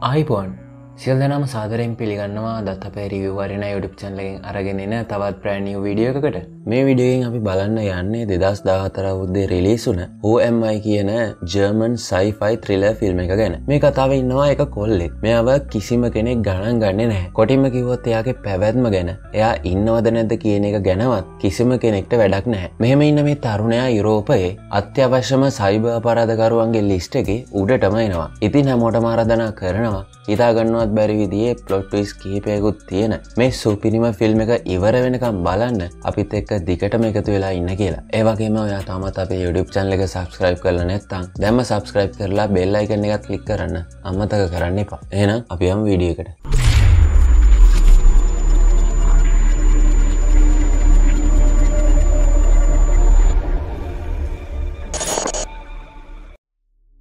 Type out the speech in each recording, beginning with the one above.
I won. සියල්දනම සාදරෙන් පිළිගන්නවා දත්ත පැරිවවරණ යුඩිප්චන්ලගෙන් අරගෙනෙන තවත් ප්‍රෑණිය විඩියෝකට මේ විඩියෙන් අපි බලන්න යන්නේ දෙදස් දාහතර උද්දේ රිලිසුන ඕMI කියන ජර්මන් සයිෆයි ත්‍රිල ෆිල්ම් එක ගැන මේ කතාව ඉන්නවා එක කොල්ලෙක් මෙයාව කිසිම කෙනෙක් ගණන් ගන්න නෑ කොටිම කිවොත් එයාගේ පැවැත්ම ගැන එයා ඉන්නවද නැද කියන එක ගැනවත් කිසිම කෙනෙක්ට වැඩක් නෑ මෙහෙම ඉන්න මේ තරුණයා යුරෝපයේ අත්‍යවශ්‍යම සයිභ පරාධකරුවන්ගේ ලිස්ට එක උඩටම එනවා ඉතින් හැමෝට මාරධනා කරනවා හිතාගන්නවත් බැරි විදිේ පලොට්ටස් කහිපයකුත් තියෙන මේ සුපිනිම ෆිල්ම් එක ඉවර වෙනකම් බලන්න අපිත් එක්ක දිගටම එකතු වෙලා ඉන්න කියලා ඒවගේම ඔයා තමත් අප යුඩප් චන්ල එක සබස්ක්‍රයිප් කරල නැත්තං දැම සබස්ක්‍රයිප් කරලා බෙල්ලයි කරන එකත් ලික් කරන්න අම්මතක කරන්න එපා එන අපි යම් විඩියකට.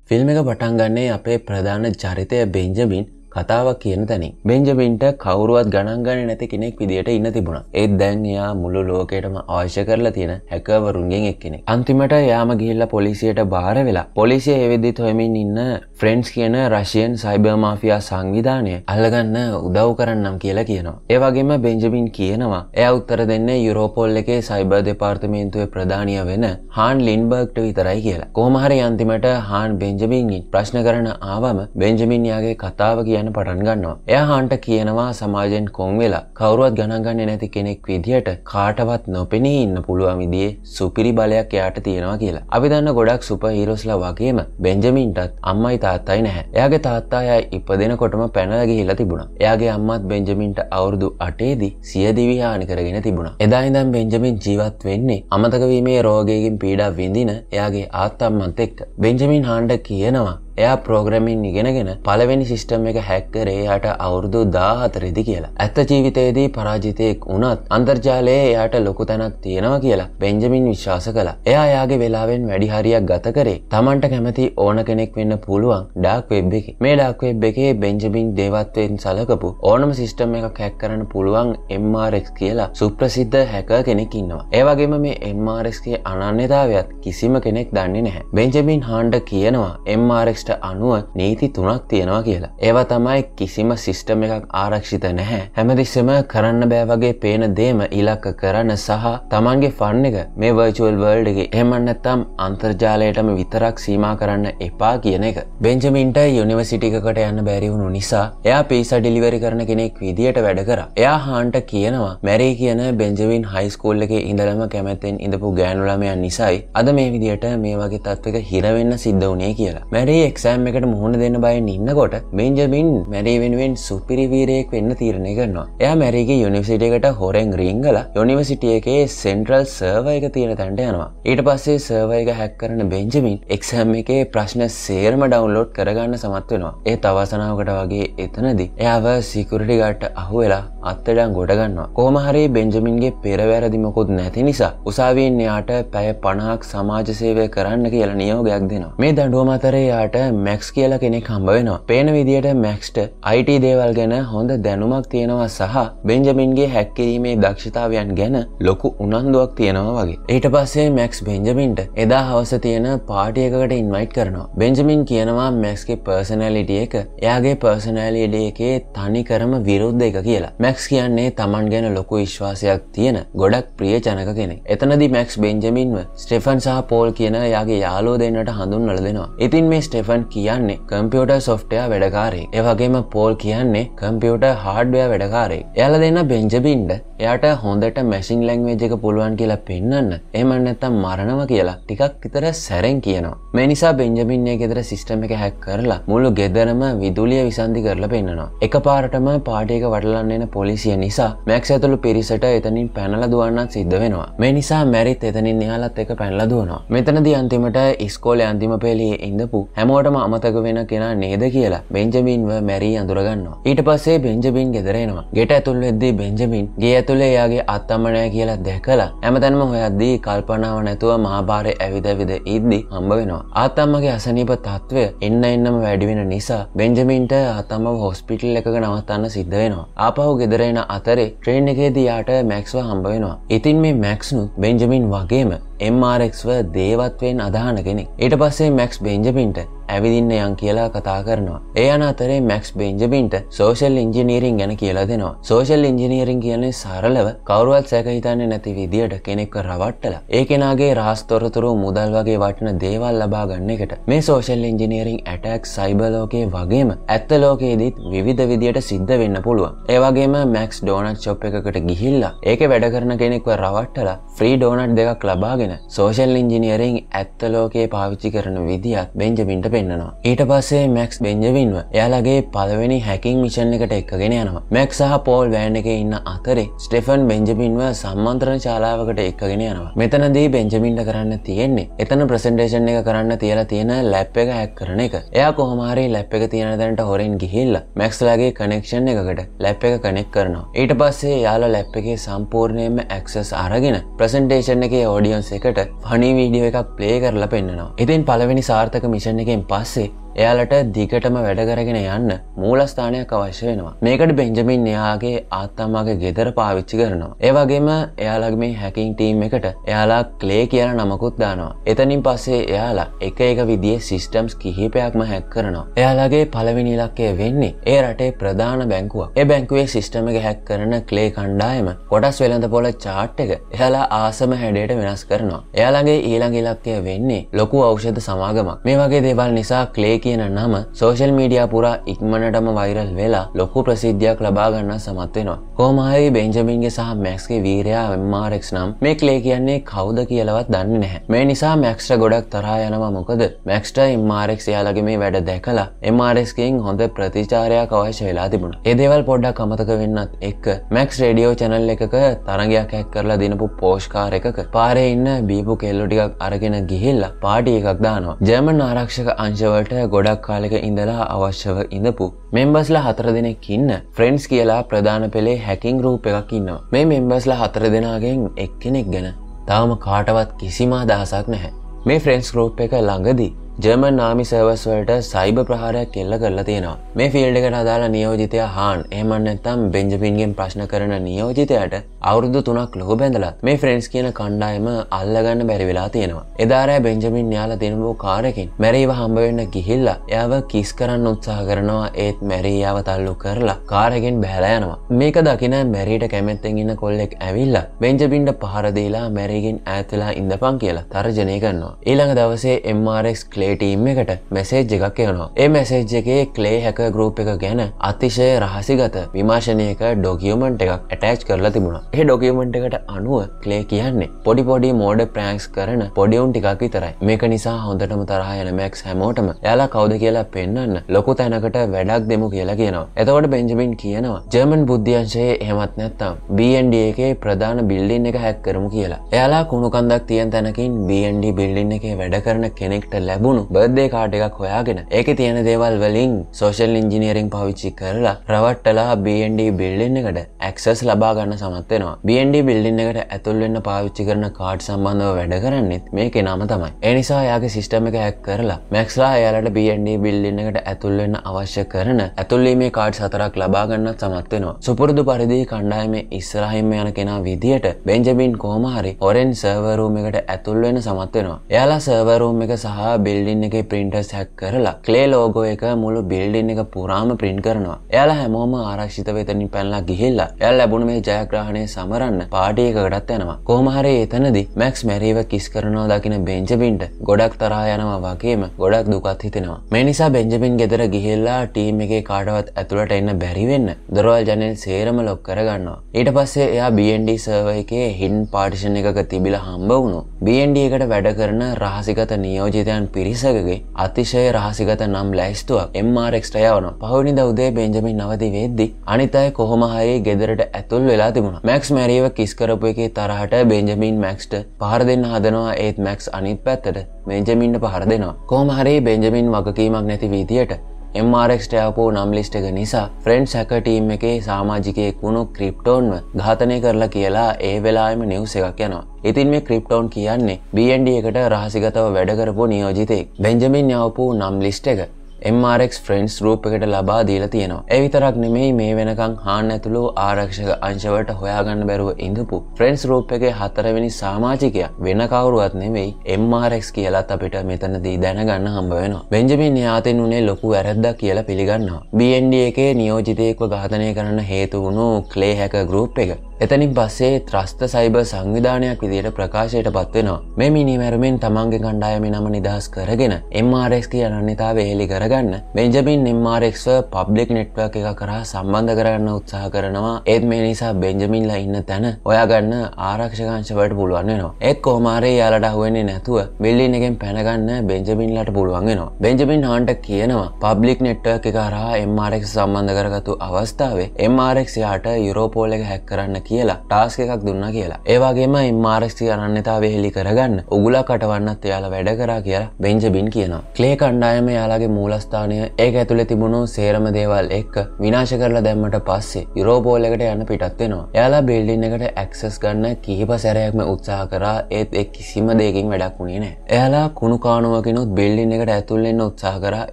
ෆිල්ම් එක පටන් ගන්නේ අපේ ප්‍රධාන චරිතය බෙන්ජමින් කතාවක් කියන තැනින් බෙන්ජමින්ට කවරුවත් ගණන්ගන්න නැති කෙනෙක් විදිට ඉන්න තිබුණ ඒත් දැන් එයා මුළු ලෝකයටම අවශ්‍ය කරලා තියෙන හැකවරුන්ගෙන් එක්කෙනෙ අන්තිමට යාම ගිහිල්ල පොලිසියට බාර වෙලා පොලිසිය එවිදිත් හොමින් ඉන්න ෆ්‍රෙන්ඩ්ස් කියන රශයෙන් සයිබර්මාෆයා සංවිධානය අල්ලගන්න උදව් කරන්නම් කියලා කියනවා ඒවගේම බෙන්ජමින් කියනවා එය උත්තර දෙන්න යුරෝපොල් එකේ සයිබර් දෙපාර්තමේන්තුවේ ප්‍රධානිය වෙන හාන් ලින්බර්ග්ට විතරයි කියලා කෝමහරි අන්තිමට හාන් බෙන්ජමින්ගින් ප්‍රශ්න කරන ආවම බෙන්ජමින්යාගේ කතාව කිය කියන්න පටන් ගන්නවා. එයා හාන්ට කියනවා සමාජෙන් කොන් වෙලා කවුරුවත් ගණන් ගන්නේ නැති කෙනෙක් විදියට කාටවත් නොපෙනී ඉන්න පුළුවන් විදිහේ සුපිරි බලයක් එයාට තියෙනවා කියලා. අපි දන්න ගොඩක් සුපර් හීරෝස්ලා වගේම බෙන්ජමින්ටත් අම්මයි තාත්තයි නැහැ. එයාගේ තාත්තා එයා ඉපදෙනකොටම පැනලා ගිහිල්ලා තිබුණා. එයාගේ අම්මත් බෙන්ජමින්ට අවුරුදු 8ේදී සිය දිවි හානි කරගෙන තිබුණා. එදා ඉඳන් බෙන්ජමින් ජීවත් වෙන්නේ අමතක වීමේ රෝගයකින් පීඩා විඳින එයාගේ ආත්තම්මන්ත් එක්ක. බෙන්ජමින් හාන්ඩ කියනවා එයා ප්‍රෝග්‍රමින් ඉගෙනගෙන පළවෙනි සිිස්ටම් එක හැක්කරේයට අවුරුදු දාහතරෙදි කියලා. ඇත්ත ජීවිතයේදී පරාජිතයෙක් වනත් අන්තර්ජාලයේ එයාට ලොකු තැනක් තියෙනවා කියලා පෙන්ජමින් විශ්වාස කළ. එයා යාගේ වෙලාවෙන් වැඩිහරියක් ගත කරේ තමන්ට කැමති ඕන කෙනෙක් වෙන්න පුළුවන් ඩාක් වෙබ් එක මේ ඩාක් වෙබ් එකේ බෙන්ජමින් දේවත්වයෙන් සලකපු ඕනම සිිස්ටම් එක හැක් කරන්න පුළුවන් MRX කියලා සුප්‍රසිද්ධ හැක කෙනෙක් ඉන්නවා. ඒවගේම මේ MRXගේ අනන්‍යතාවයක් කිසිම කෙනෙක් දන්නේ නැහැ. බෙන්ජමින් හාන්ඩ කියනවා MRX ශිෂ්ට අනුව නීති තුනක් තියෙනවා කියලා. ඒවා තමයි කිසිම සිිස්ටම එකක් ආරක්ෂිත නැහැ. හැමදිස්සම කරන්න බෑ වගේ පේන දේම ඉලක්ක කරන සහ තමන්ගේ ෆන්න එක මේ වර්චුවල් වර්ල්ඩගේ එමන්නත්තම් අන්තර්ජාලයටම විතරක් සීමා කරන්න එපා කියන එක. බෙන්ජමින්ට යුනිවසිටිකට යන්න බැරිවුණු නිසා එයා පිස ඩිලිවරි කරන කෙනෙක් විදියට වැඩ කර. එයා හාන්ට කියනවා මැරේ කියන බෙන්ජවින් හයිස්කෝල්ල එක ඉඳලම කැමැත්තෙන් ඉඳපු ගෑනුලමයන් නිසයි අද මේ විදියට මේ වගේ තත්වක හිරවෙන්න සිද්ධ වනේ කියලා. මැරේ එක් එක්සෑම් එකට මුහුණ දෙන්න බයෙන් ඉන්නකොට බෙන්ජමින් මැරේ වෙනුවෙන් සුපිරිවීරයෙක් වෙන්න තීරණය කරනවා එයා මැරගේ යුනිවසිටකට හොරෙන් රීංගල යොනිවසිටිය එකේ සෙන්ට්‍රල් සර්ව එක තියෙන තැන්ට යනවා ඊට පස්සේ සර්වය එක හැක් කරන බෙන්ජමින් එක්සෑම් එකේ ප්‍රශ්න සේර්ම ඩවන්ලෝඩ් කරගන්න සමත් වෙනවා ඒ තවසනාවකට වගේ එතනදි එයාව සිකුරටි ගට්ට අහුවෙලා අත්තඩන් ගොඩගන්නවා කෝමහරි බෙන්ජමින්ගේ පෙරවැරදිමකුත් නැති නිසා උසාවීන් එයාට පැය පණහක් සමාජ සේවය කරන්න කියලා නියෝගයක් දෙනවා මේ දඩුවමතරයාට මැක්ස් කියල කෙනෙක් හම්බවෙනවා පේන විදියට මැක්ස්ට අයිට දේවල් ගැන හොඳ දැනුමක් තියෙනවා සහ බෙන්ජමින්ගේ හැක්කිරීමේ දක්ෂතාවයන් ගැන ලොකු උනන්දුවක් තියෙනවා වගේ ඊට පස්සේ මැක්ස් බෙන්ජමින්ට එදා හවස තියෙන පාටියකට ඉන්වයිට් කරනවා බෙන්ජමින් කියනවා මැක්ස්ගේ පර්සනැලිටිය එක එයාගේ පර්සනෑලිඩ එකේ තනි කරම විරුද්ධ එක කියලා මැක්ස් කියන්නේ තමන් ගැන ලොකු විශ්වාසයක් තියෙන ගොඩක් ප්‍රිය ජනක කෙනෙ එතනදි මැක්ස් බෙන්ජමින්ව ස්ටෙෆන් සහ පෝල් කියන යාගේ යාලෝ දෙන්නට හඳුන් නල දෙෙනවා ඉතින් මේ ස්ටෙෆ ස්ටෆන් කියන්නේ කම්පියුට සොෆ්ටයා වැඩකාරේ ඒවගේම පෝල් කියන්නේ කම්පියුට හාඩ්වය වැඩකාරේ එයාල දෙන්න බෙන්ජබින්ඩ එයට හොඳට මැසින් ලැංවේජ එක පුළුවන් කියලා පෙන්න්න එමන්නත්තම් මරණව කියලා ටිකක් විතර සැරෙන් කියනවා මේ නිසා බෙන්ජබින්නේ ගෙදර සිස්ටම එක හැක් කරලා මුළු ගෙදරම විදුලිය විසන්ධි කරලා පෙන්න්නවා එක පාරටම පාටියක වඩලන්න එන පොලිසිය නිසා මැක්ස ඇතුළු පිරිසට එතනින් පැනල දුවන්නත් සිද්ධ වෙනවා මේ නිසා මැරිත් එතනින් එයාලත් එක පැනල දුවනවා මෙතනද අන්තිමට ඉස්කෝල අන්තිම පෙළේ ඉඳපු හැමෝ ඔක්කෝටම අමතක වෙන කෙනා නේද කියලා බෙන්ජමින්ව මැරී අඳුරගන්නවා. ඊට පස්සේ බෙන්ජමින් ගෙදරෙනවා. ගෙට ඇතුල් වෙද්දී බෙන්ජමින් ගේ ඇතුලේ එයාගේ අත්තම්මනෑ කියලා දැකලා ඇමතැන්ම හොයද්දී කල්පනාව නැතුව මහාභාරය ඇවිදවිද ඉද්දි හම්බ වෙනවා. ආතම්මගේ අසනීප තත්ත්වය එන්න එන්නම වැඩිවෙන නිසා බෙන්ජමින්ට ආතම්මව හොස්පිටල් එකක නවත්තන්න සිද්ධ වෙනවා. ආපහු ගෙදරෙන අතරේ ට්‍රේන් එකේදී යාට මැක්ස්ව හම්බ වෙනවා. ඉතින් මේ මැක්ස්නුත් බෙන්ජමින් වගේම MRXව දේවත්වෙන් අදහන කෙනෙක්. ඊට පස්සේ මැක්ස් බෙන්ජමින්ට ඇවිදින්න යන් කියලා කතා කරනවා. ඒ අන අතරේ මැක්ස් බෙන්ජමින්ට සෝෂල් ඉංජිනීරින් ගැන කියලා දෙනවා. සෝෂල් ඉංජිනීරින් කියන්නේ සරලව කවරුවත් සැකහිතන්නේ නැති විදියට කෙනෙක්ව රවට්ටලා ඒ කෙනාගේ රාස්තොරතුරු මුදල් වගේ වටින දේවල් ලබා ගන්න එකට මේ සෝෂල් ඉංජිනීරින් ඇටැක් සයිබලෝකයේ වගේම ඇත්ත ලෝකයේදීත් විවිධ විදියට සිද්ධ වෙන්න පුළුවන්. ඒ වගේම මැක්ස් ඩෝනට් ෂොප් එකකට ගිහිල්ලා ඒකේ වැඩ කරන කෙනෙක්ව රවට්ටලා ෆ්‍රී ඩෝනට් දෙකක් ලබාගෙන කරගෙන සෝෂල් ඉංජිනියරිං ඇත්ත ලෝකයේ පාවිච්චි කරන විදිහත් බෙන්ජමින්ට පෙන්න්නවා. ඊට පස්සේ මැක්ස් බෙන්ජවින්ව එයාලගේ පලවෙනි හැකින් මිෂන් එකට එක්කගෙන යනවා මැක් සහ පෝල් වෑන් එක ඉන්න අතරේ ස්ටෙෆන් බෙන්ජමින්ව සම්මන්ත්‍රණ ශාලාවකට එක්කගෙන යනවා මෙතනදී බෙන්ජමින්ට කරන්න තියෙන්නේ එතන ප්‍රසන්ටේෂන් එක කරන්න තියලා තියෙන ලැප් එක හැක් කරන එක එයා කොහමහරි ලැප් එක තියෙන දැනට හොරෙන් ගිහිල්ල මැක්ස්ලාගේ කනෙක්ෂන් එකකට ලැප් එක කනෙක් කරනවා ඊට පස්සේ යාල ලැප් එකේ සම්පූර්ණයම ඇක්සස් අරගෙන ප්‍රසන්ටේෂන් එක ෝඩියන්සේ එකට හනි වීඩියෝ එකක් ප්ලේ කරලා පෙන්න්නවා එතින් පළවෙනි සාර්ථක මිෂන් එකෙන් පස්සේ එයාලට දිගටම වැඩකරගෙන යන්න මූලස්ථානයක් අවශ්‍ය වෙනවා. මේකට බෙන්ජමින් එයාගේ ආත්තම්මාගේ ගෙදර පාවිච්චි කරනවා. ඒවගේම එයාලගේ මේ හැකින් ටීම් එකට එයාලා ක්ලේ කියන නමකුත් දානවා. එතනින් පස්සේ එයාලා එක එක විදිිය සිිස්ටම්ස් කිහිපයක්ම හැක් කරනවා. එයාලගේ පළවිනිලක්කය වෙන්නේ ඒ රටේ ප්‍රධාන බැංකුව. ඒ බැංකුවේ සිිස්ටමක හැක් කරන ක්ලේ කණ්ඩායම කොටස් වෙළඳ පොල චාට් එක එහලා ආසම හැඩයට වෙනස් කරනවා. එයාලගේ ඊළඟ ඉලක්කය වෙන්නේ ලොකු අවෂද සමාගමක් මේ වගේ දේවල් නිසා ක්ලේකි කියන නම සෝෂල් මීඩියා පුරා ඉක්මනටම වෛරල් වෙලා ලොකු ප්‍රසිද්ධයක් ලබාගන්න සමත්වෙනවා. කෝමහරි බෙන්ජමින්ගේ සහ මැක්ස්ගේ වීරයා එම්මාරෙක්ස් නම් මේ ලේ කියන්නේ කවුද කියලවත් දන්න නැහැ. මේ නිසා මැක්ස්ට ගොඩක් තරා යනවා මොකද මැක්ස්ට ඉම්මාරෙක්ස් යාලගේ මේ වැඩ දැකලා එමාරෙස්කින් හොඳ ප්‍රතිචාරයක් අවශ්‍ය වෙලා තිබුණ. එදේවල් පොඩ්ඩක් අමතක වෙන්නත් එක් මැක්ස් රේඩියෝ චැනල් එකක තරගයක් හැක් කරලා දිනපු පෝෂ්කාර එකක පාරේ ඉන්න බීපු කෙල්ලොටිකක් අරගෙන ගිහිල්ලා පාටි එකක් දානවා. ජර්මන් ආරක්ෂක අංශවලට ගොඩක් කාලෙක ඉඳලා අවශ්‍යව ඉඳපු මෙම්බස්ලා හතර දෙනෙක් ඉන්න ෆ්‍රෙන්ඩ්ස් කියලා ප්‍රධාන පෙළේ හැකින් රූප එකක් ඉන්නවා මේ මෙම්බස්ලා හතර දෙනාගෙන් එක්කෙනෙක් ගැන තාම කාටවත් කිසිම අදහසක් නැහැ මේ ෆ්‍රෙන්ස් රූප් එක ළඟදී ජර්මන් නාමි සර්වස් වලට සයිබ ප්‍රහාරයක් එල්ල කරලා තියෙනවා. මේ ෆිල්ඩ් එකට අදාලා නියෝජිතයා හාන් එහෙම නැත්නම් බෙන්ජමින්ගෙන් ප්‍රශ්න කරන නියෝජිතයාට අවුරුදු 3ක් ලොහු බැඳලා මේ ෆ්‍රෙන්ඩ්ස් කියන කණ්ඩායම අල්ලගන්න බැරි වෙලා තියෙනවා. එදාරෑ බෙන්ජමින් යාලා දෙනවෝ කාරකින් මැරීව හම්බ වෙන්න ගිහිල්ලා එයාව කිස් කරන්න උත්සාහ කරනවා ඒත් මැරී යාව තල්ලු කරලා කාරකින් බැහැලා යනවා. මේක දකින මැරීට කැමැත්තෙන් ඉන්න කොල්ලෙක් ඇවිල්ලා බෙන්ජමින්ට පහර දීලා මැරීගෙන් ඈත් වෙලා ඉඳපන් කියලා තර්ජනය කරනවා. ඊළඟ දවසේ MRX ක්ලේ ඒටීම් එකට මැසේජ් එකක් යනවා ඒ මැසේජ් එකේ කලේ හැක ගරුප් එක ගැන අතිශය රහසිගත විමාශනයක ඩොකියමන්ට් එකක් ඇටච් කරලා තිබුණා ඒ ඩොකියමන්ට් එකට අනුව කලේ කියන්නේ පොඩි පොඩි මෝඩ ප්‍රෑන්ක්ස් කරන පොඩියුන් ටිකක් විතරයි මේක නිසා හොඳටම තරහ යන මැක්ස් හැමෝටම එයාලා කවුද කියලා පෙන්න්න ලොකු තැනකට වැඩක් දෙමු කියලා කියනවා එතවට බෙන්ජමින් කියනවා ජර්මන් බුද්ධියංශයේ එහෙමත් නැත්තම් බන්ඩ එකේ ප්‍රධාන බිල්ඩින් එක හැක් කරමු කියලා එයාලා කුණුකන්දක් තියන් තැනකින් බන්ඩ බිල්ඩින් එකේ වැඩ කරන කෙනෙක්ට ලැබුණු තිබුණු බර්දේ කාඩ් එකක් හොයාගෙන ඒක තියෙන දේවල් වලින් සෝෂල් ඉංජිනීරිං පවිච්චි කරලා රවට්ටලා BND බිල්ඩින් එකට ඇක්සස් ලබා ගන්න සමත් වෙනවා BND බිල්ඩින් එකට ඇතුල් වෙන්න පාවිච්චි කරන කාඩ් සම්බන්ධව වැඩ කරන්නෙත් මේකේ නම තමයි ඒ නිසා එයාගේ සිස්ටම් එක හැක් කරලා මැක්ස්ලා එයාලට BND බිල්ඩින් එකට ඇතුල් වෙන්න අවශ්‍ය කරන ඇතුල්වීමේ කාඩ් හතරක් ලබා ගන්නත් සමත් වෙනවා සුපුරුදු පරිදි කණ්ඩායමේ ඉස්සරහින්ම යන කෙනා විදියට බෙන්ජමින් කොහොම හරි ඔරෙන් සර්වරූම් එකට ඇතුල් වෙන සමත් වෙනවා එයාලා සර්වරූම් එක සහ බිල් බිල්ඩින් එක පින්ටස් හැක් කරලා කලේ ලෝගෝ එක මුළු බිල්ඩින් එක පුරාම පින් කරනවා එයාලා හැමෝම ආරක්ෂිත වෙතනින් පැල්ලා ගිහිල්ලා එයා ලැබුණ මේ ජයග්‍රහණය සමරන්න පාටියකටත් යනවා කෝමහරේ එතනදි මැක්ස් මැරීව කිස් කරනවා දකින බෙන්ජබින්ට ගොඩක් තරා යනවා වගේම ගොඩක් දුකත් හිතෙනවා මේ නිසා බෙන්ජබින් ගෙදර ගිහිල්ලා ටීම් එකේ කාටවත් ඇතුළට එන්න බැරිවෙන්න දොරවල් ජනෙල් සේරම ලොක් කරගන්නවා ඊට පස්සේ එයා BND සර්ව එකේ හින් පාටිෂන් එකක තිබිලා හම්බ වුණු BND එකට වැඩ කරන රහසිගත නියෝජිතයන් පිරි පිරිසකගේ අතිශය රහසිගත නම් ලැයිස්තුවක් එම්මාරෙක්ට යවන පහුනිද උදේ බෙන්ජමින් නවති වෙද්දි අනිතය කොහොමහයේ ගෙදරට ඇතුල් වෙලා තිබුණ මැක්ස් මැරීව කිස්කරපු එකේ තරහට බෙන්ජමින් මැක්ස්ට පහර දෙන්න හදනවා ඒත් මැක්ස් අනිත් පැත්තට බෙන්ජමින්ට පහර දෙනවා කෝමහරේ බෙන්ජමින් වගකීමක් නැති වීතියට MRX ටයාපෝ නම් ලිස්ට එක නිසා ෆ්‍රෙන්ඩ් සැකටීම් එකේ සාමාජිකයෙක් වුණු ක්‍රිප්ටෝන්ව ඝාතනය කරලා කියලා ඒ වෙලාම නිවස එකක් යනවා ඉතින් මේ ක්‍රිප්ටෝන් කියන්නේ BND එකට රහසිගතව වැඩකරපු නියෝජිතෙක් බෙන්ජමින් යවපු නම් ලිස්ට එක MRX ෆ්‍රෙන්න්ස් රූප එකට ලබා දීල තියෙනවා එවිතරක් නෙමෙයි මේ වෙනකං හාන් ඇතුළු ආරක්ෂක අංශවට හොයාගන්න බැරුව ඉඳපු ෆ්‍රෙන්න්ස් රූප එක හතරවෙනි සාමාජිකය වෙන කවරුවත් නෙවෙයි MRX කියලත් අපිට මෙතනදී දැනගන්න හම්බ වෙනවා බෙන්ජමින් න්‍යාතෙන් වුණේ ලොකු වැරද්දක් කියලා පිළිගන්නවා BND එකේ නියෝජිතයෙක්ව ඝාතනය කරන්න හේතු වුණු ක්ලේ හැක ගරුප් එක එතනින් පස්සේ ත්‍රස්ත සයිබ සංවිධානයක් විදියට ප්‍රකාශයට පත්වෙනවා මේ මිනිමැරමෙන් තමන්ගේ කණ්ඩායම නම නිදහස් කරගෙන MRX කිය අනන්‍යතාව එහෙලි කරගන්න බෙන්ජමින් MRXව පබ්ලික් නෙට්වර්ක එක කරා සම්බන්ධ කරගන්න උත්සාහ කරනවා ඒත් මේ නිසා බෙන්ජමින්ලා ඉන්න තැන ඔයාගන්න ආරක්ෂකංශවට පුළුවන් වෙනවා එක් කෝමාරේ යාලට අහුවෙන්නේ නැතුව බෙල්ලින් එකෙන් පැනගන්න බෙන්ජමින්ලට පුළුවන් වෙනවා බෙන්ජමින් හාන්ට කියනවා පබ්ලික් නෙට්වර්ක් එක හරහා MRX සම්බන්ධ කරගත්තු අවස්ථාවේ MRX යාට යුරෝපෝල් එක හැක් කරන්න කියලා ටාස්ක එකක් දුන්න කියලා ඒවාගේම ඉම්මාරස්ති අනන්‍යතාව හෙළි කරගන්න උගුලා කටවන්නත් එයාලා වැඩ කරා කියලා බෙන්ජබින් කියනවා ක්ලේ කණ්ඩායම යාලාගේ මූලස්ථානය ඒක ඇතුළ තිබුණු සේරම දේවල් එක් විනාශ කරලා දැම්මට පස්සේ යුරෝපෝලකට යන්න පිටත්වෙනවා යාලා බිල්ඩින් එකට ඇක්සස් ගන්න කිහිප සැරයක්ම උත්සාහ කරා ඒත් එක් කිසිම දෙකින් වැඩක් වුණේ නෑ එයාලා කුණු කානුවකිනුත් බිල්ඩින් එකට ඇතුල්ලෙන්න්න උත්සාහ කරා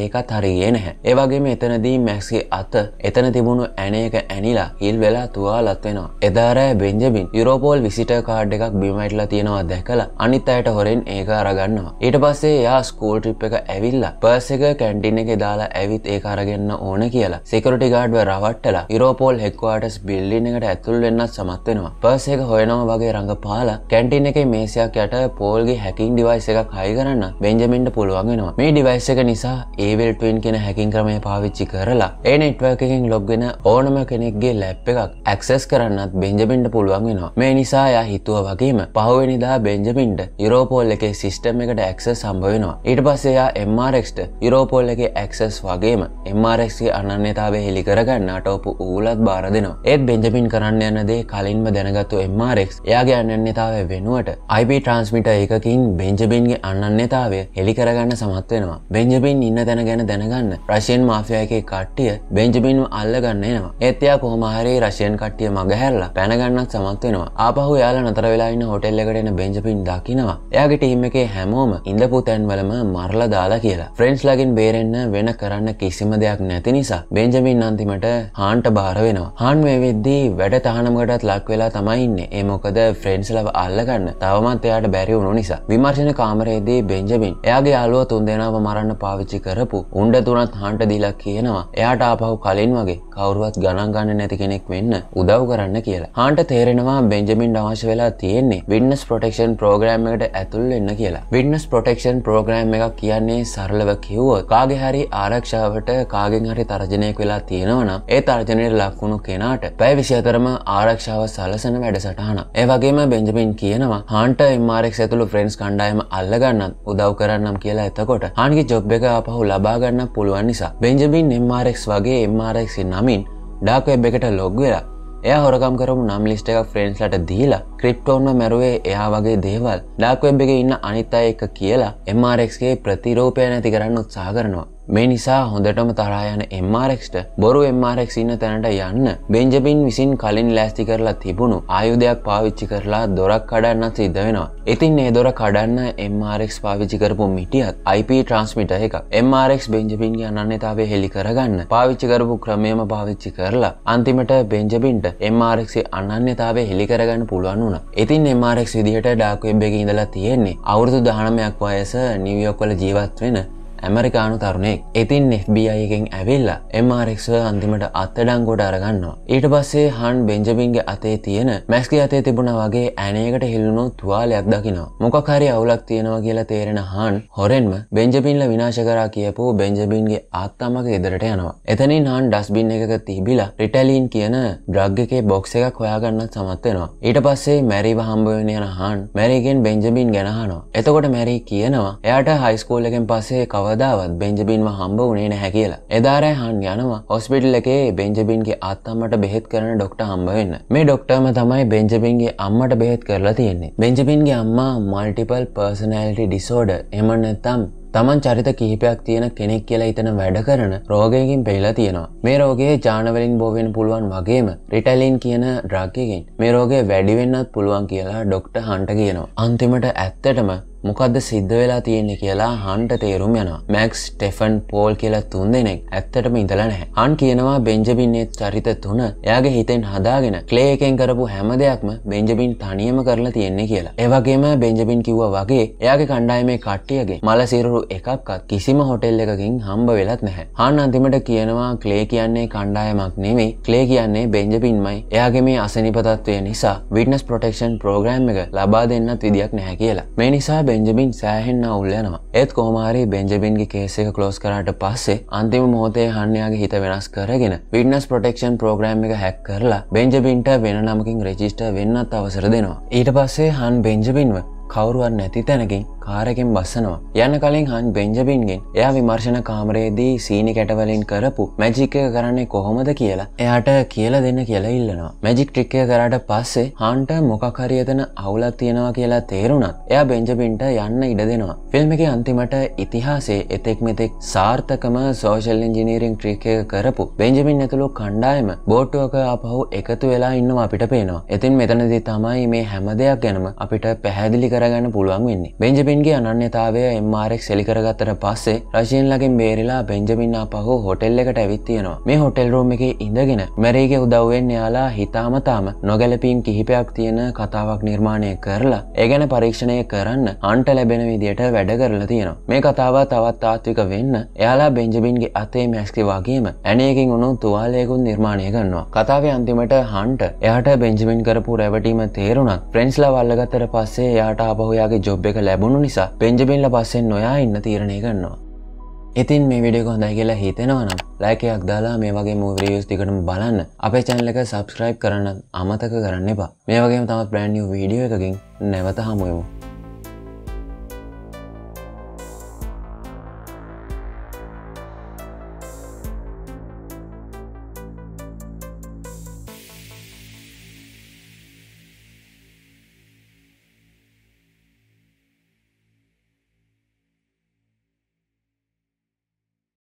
ඒකත් හරියේ නැහැ. ඒවගේම එතනදී මැක්සි අත එතන තිබුණු ඇන එක ඇනිලා හිල් වෙලා තුවාලත් වෙනවා. එද එදාරෑ බෙන්ජබින් යුරෝපෝල් විසිට කාඩ් එකක් බිමයිටලා තියෙනවා දැකලා අනිත් අයට හොරෙන් ඒක අරගන්නවා ඊට පස්සේ යා ස්කෝල් ටිප් එක ඇවිල්ලා පර්ස එක කැන්ටින් එක දාලා ඇවිත් ඒ අරගන්න ඕන කියලා සෙකරටි ගාඩ්ව රවට්ටලා යුරෝපෝල් හෙක්වාටස් බිල්ලින් එකට ඇතුල් වෙන්නත් සමත්වෙනවා පර්ස එක හොයනවා වගේ රඟ පාලා කැන්ටින් එක මේසයක් යට පෝල්ගේ හැකින් ඩිවයිස් එකක් හයි කරන්න බෙන්ජමින්ට පුළුවන් වෙනවා මේ ඩිවයිස් එක නිසා ඒවල්ටවන් කියෙන හැකින් ක්‍රමය පාවිච්චි කරලා ඒ නෙට්වර්කින් ලොග්ගෙන ඕනම කෙනෙක්ගේ ලැප් එකක් ඇක්සෙස් කරන්නත් බෙන්ජමින්ට පුළුවන් වෙනවා මේ නිසා යා හිතුව වගේම පහුවෙනිදා බෙන්ජමින්ට යුරෝපෝල් එකේ සිිස්ටම් එකට ඇක්ස සම්බවෙනවා ඊට පස්සේයා MRක්ට යුරෝපෝල් එක ඇක්සස් වගේම MRක්ගේ අනන්‍යතාව හෙළි කරගන්නට ඔපු ඌලත් බාර දෙනවා ඒත් බෙන්ජමින් කරන්න යන දේ කලින්ම දැනගත්තු MRක් යාගේ අනන්‍යතාව වෙනුවට IP ට්‍රන්ස්මිට එකකින් බෙන්ජබින්ගේ අනන්‍යතාවය හෙළි කරගන්න සමත්වෙනවා බෙන්ජබින් ඉන්න තැන ගැන දැනගන්න රශයෙන් මාෆයකේ කට්ටිය බෙන්ජබින්ව අල්ලගන්න එනවා එත්යා කොහොමහරි රශයන් කට්ටිය මගහැරලා පැනගන්නත් සමත්වෙනවා ආපහු යාල නතර වෙලාන්න හොටෙල් එකට එන බෙන්ජපින් දකිනවා එයාගේ ටීම් එකේ හැමෝම ඉඳපු තැන්වලම මරලා දාලා කියලා ෆ්‍රෙන්ස් ලගින් බේරෙන්න්න වෙන කරන්න කිසිම දෙයක් නැති නිසා බෙන්ජමින් අන්තිමට හාන්ට බාර වෙනවා හාන් මේ වෙද්දී වැඩ තහනමකටත් ලක් වෙලා තමයින්න ඒමොකද ෆ්‍රෙන්න්ස් ලව අල්ලගන්න තවමත් එයාට බැරි වුණු නිසා විමර්ශන කාමරයේදී බෙන්ජමින් එයාගේ යාලුව තුන් දෙනාව මරන්න පාවිච්චි කරපු උන්ඩ තුනත් හන්ට දිලක් කියනවා එයාට ආපහු කලින් වගේ කවුරුවත් ගණන් ගන්න නැති කෙනෙක් වෙන්න උදව් කරන්න කියලා කියලා. හාන්ට තේරෙනවා බෙන්ජමින් අවශ්‍ය වෙලා තියෙන්නේ වින්නස් ප්‍රොටෙක්ෂන් ප්‍රෝග්‍රෑම් එකට ඇතුල් වෙන්න කියලා. වින්නස් ප්‍රොටෙක්ෂන් ප්‍රෝග්‍රෑම් එකක් කියන්නේ සරලව කිව්වොත් කාගේ හරි ආරක්ෂාවට කාගෙන් හරි තර්ජනයක් වෙලා තියෙනවනම් ඒ තර්ජනයට ලක්වුණු කෙනාට පැය 24ම ආරක්ෂාව සලසන වැඩසටහන. ඒ වගේම බෙන්ජමින් කියනවා හාන්ට MRX ඇතුළු ෆ්‍රෙන්ඩ්ස් කණ්ඩායම අල්ලගන්නත් උදව් කරන්නම් කියලා එතකොට හාන්ගේ ජොබ් එක ආපහු ලබා ගන්න පුළුවන් නිසා. බෙන්ජමින් MRX වගේ MRX නමින් ඩාක් වෙබ් එකට ලොග් වෙලා එය හොරකම් කරම් නම් ලිස්ට එක ෆ්‍රෙන්ස්ලට දීලා ක්‍රිප්ටෝන්ම මැරුවේ එයා වගේ දේවල් ඩාක්වෙබ් එක ඉන්න අනිත්තා එක කියලා MRXගේ ප්‍රතිරෝපය නැති කරන්න උත්සා කරනවා මේ නිසා හොඳටම තරායන MRXට බොරු MRX ඉන්න තැනට යන්න බෙන්ජබින් විසින් කලින් ලෑස්ති කරලා තිබුණු ආයුධයක් පාවිච්චි කරලා දොරක් කඩන්නත් සිද්ධ වෙනවා. ඉතින් ඒ දොර කඩන්න MRX පාවිච්චි කරපු මිටියත් IP ට්‍රන්ස්මිට එක MRX බෙන්ජබින්ගේ අනන්‍යතාවය හෙළි කරගන්න පාවිච්චි කරපු ක්‍රමයම පාවිච්චි කරලා අන්තිමට බෙන්ජබින්ට MRX අනන්‍යතාවය හෙළි කරගන්න පුළුවන් වුණා. ඉතින් MRX විදිහට ඩාක් වෙබ් එකේ ඉඳලා තියෙන්නේ අවුරුදු 19ක් වයස නිව්යෝක් වල ජීවත් වෙන ඇමරිකානු තරුණෙක් ඉතින් FBIකින් ඇවිල්ල MRක්ව අන්තිමට අත්තඩංගොඩ අරගන්නවා. ඊට පස්සේ හන් බෙන්ජබින්ගේ අතේ තියෙන මැස්කි අතේ තිබුණ වගේ ඇනයකට හිල්ලුණු තුවාලයක් දකිනවා. මොකහරි අවුලක් තියෙනවා කියලා තේරෙන හන් හොරෙන්ම බෙන්ජබින්ල විනාශ කරා කියපු බෙන්ජබින්ගේ ආත්තමක ඉදරට යනවා. එතනින් හන් ඩස්බින් එකක තිබිලා රිටලීන් කියන ද්‍රග් එකේ බොක්ස එකක් හොයාගන්නත් සමත්වෙනවා. ඊට පස්සේ මැරිව හම්බවෙන යන හන් මැරිගෙන් බෙන්ජබින් ගැනහනවා. එතකොට මැරි කියනවා එයාට හයිස්කෝල් එකෙන් පස්සේ කව කවදාවත් බෙන්ජබින්ව හම්බ වනේ නැහැ කියලා. එදාරෑ හන් යනවා හොස්පිටල් එකේ බෙන්ජබින්ගේ අත්තම්මට බෙහෙත් කරන ඩොක්ට හම්බ වෙන්න. මේ ඩොක්ටර්ම තමයි බෙන්ජබින්ගේ අම්මට බෙහෙත් කරලා තියෙන්නේ. බෙන්ජබින්ගේ අම්මා මල්ටිපල් පර්සනෑලිටි ඩිසෝඩ එම නැත්තම් තමන් චරිත කිහිපයක් තියෙන කෙනෙක් කියලා හිතන වැඩ කරන රෝගයකින් පෙළලා තියෙනවා. මේ රෝගයේ ජානවලින් බෝවෙන්න පුළුවන් වගේම රිටැලින් කියන ඩ්‍රග් එකෙන් මේ රෝගේ වැඩි වෙන්නත් පුළුවන් කියලා ඩොක්ටර් හන්ට කියනවා. අන්තිමට ඇත්තටම මොකක්ද සිද්ධ වෙලා තියෙන්නේ කියලා හන්ට තේරුම් යනවා මැක්ස් ටෙෆන් පෝල් කියලා තුන් දෙනෙක් ඇත්තටම ඉඳලා නැහැ අන් කියනවා බෙන්ජබින්නේ චරිත තුන එයාගේ හිතෙන් හදාගෙන ක්ලේ එකෙන් කරපු හැම දෙයක්ම බෙන්ජබින් තනියම කරලා තියෙන්නේ කියලා ඒවගේම බෙන්ජබින් කිව්වා වගේ එයාගේ කණ්ඩායමේ කට්ටියගේ මල සිරුරු එකක්වත් කිසිම හොටෙල් එකකින් හම්බ වෙලත් නැහැ හාන් අන්තිමට කියනවා ක්ලේ කියන්නේ කණ්ඩායමක් නෙමෙයි ක්ලේ කියන්නේ බෙන්ජබින්මයි එයාගේ මේ අසනිපතත්වය නිසා විටනස් ප්‍රොටෙක්ෂන් ප්‍රෝග්‍රෑම් එක ලබා දෙන්නත් විදියක් නැහැ කියලා මේ නිසා බෙන් බෙන්ජමින් සෑහෙන් අවුල් යනවා ඒත් කෝමාරි බෙන්ජමින්ගේ කේසක කලෝස් කරට පස්සේ අන්තිම මෝතේ හන්යාගේ හිත වෙනස් කරගෙන විඩනස් ප්‍රටෙක්ෂන් ප්‍රෝග්‍රම් එක හැක් කරලා බෙන්ජබින්ට වෙන නමකින් රෙජිස්ට වෙන්නත් අවසර දෙනවා ඊට පස්සේ හන් බෙන්ජබින්ව කවරුවන් නැති තැනකින් කාරකෙන් බස්සනවා. යන කලින් හන් බෙන්ජබින්ගෙන් එයා විමර්ශන කාමරයේදී සීනි කැටවලින් කරපු මැජික් එක කරන්නේ කොහොමද කියලා එයාට කියලා දෙන්න කියලා ඉල්ලනවා. මැජික් ට්‍රික් එක කරාට පස්සේ හන්ට මොකක් හරි එතන අවුලක් තියෙනවා කියලා තේරුණත් එයා බෙන්ජබින්ට යන්න ඉඩ දෙනවා. ෆිල්ම් එකේ අන්තිමට ඉතිහාසයේ එතෙක් මෙතෙක් සාර්ථකම සෝෂල් ඉංජිනීරින් ට්‍රික් එක කරපු බෙන්ජමින් ඇතුළු කණ්ඩායම බෝට්ටුවක ආපහු එකතු වෙලා ඉන්නවා අපිට පේනවා. එතින් මෙතනදී තමයි මේ හැම දෙයක් ගැනම අපිට පැහැදිලි කරගන්න පුළුවන් වෙන්නේ. බෙන්ජමින් රශයන්ගේ අනන්‍යතාවය එම්මාරෙක් සෙලිකරගත්තට පස්සේ රශයන්ලගෙන් බේරිලා පෙන්ජමින් අපහු හොටෙල් එකට ඇවිත්තියෙනවා මේ හොටෙල් රෝම එක ඉඳගෙන මැරීගේ උදව්වෙන් යාලා හිතාමතාම නොගැලපීම් කිහිපයක් තියෙන කතාවක් නිර්මාණය කරලා ඒගැන පරීක්ෂණය කරන්න අන්ට ලැබෙන විදියට වැඩ කරලා තියෙනවා මේ කතාව තවත් තාත්වික වෙන්න එයාලා බෙන්ජබින්ගේ අතේ මැස්කි වගේම ඇනයකින් උුණු තුවාලයකුන් නිර්මාණය කරනවා කතාවේ අන්තිමට හන්ට එයාට බෙන්ජමින් කරපු රැවටීම තේරුණක් ප්‍රෙන්ස්ලා වල්ලගත්තර පස්සේ යාට අපහුයාගේ ජොබ් එක ලැබුණු නිසා පෙන්ජබිල්ල පස්සෙන් නොයා ඉන්න තීරණය කරනවා. ඉතින් මේ විඩියක හොඳයි කියලා හිතෙනවනම් ලයිකයක් දාලා මේ වගේ මූවරියස් තිකටම බලන්න අපේ චැනලක සබස්ක්‍රයිබ් කරන්න අමතක කරන්න එපා මේ වගේ තමත් ප්‍රෑන්ඩියු වීඩියෝ එකකින් නැවත හමුුවමු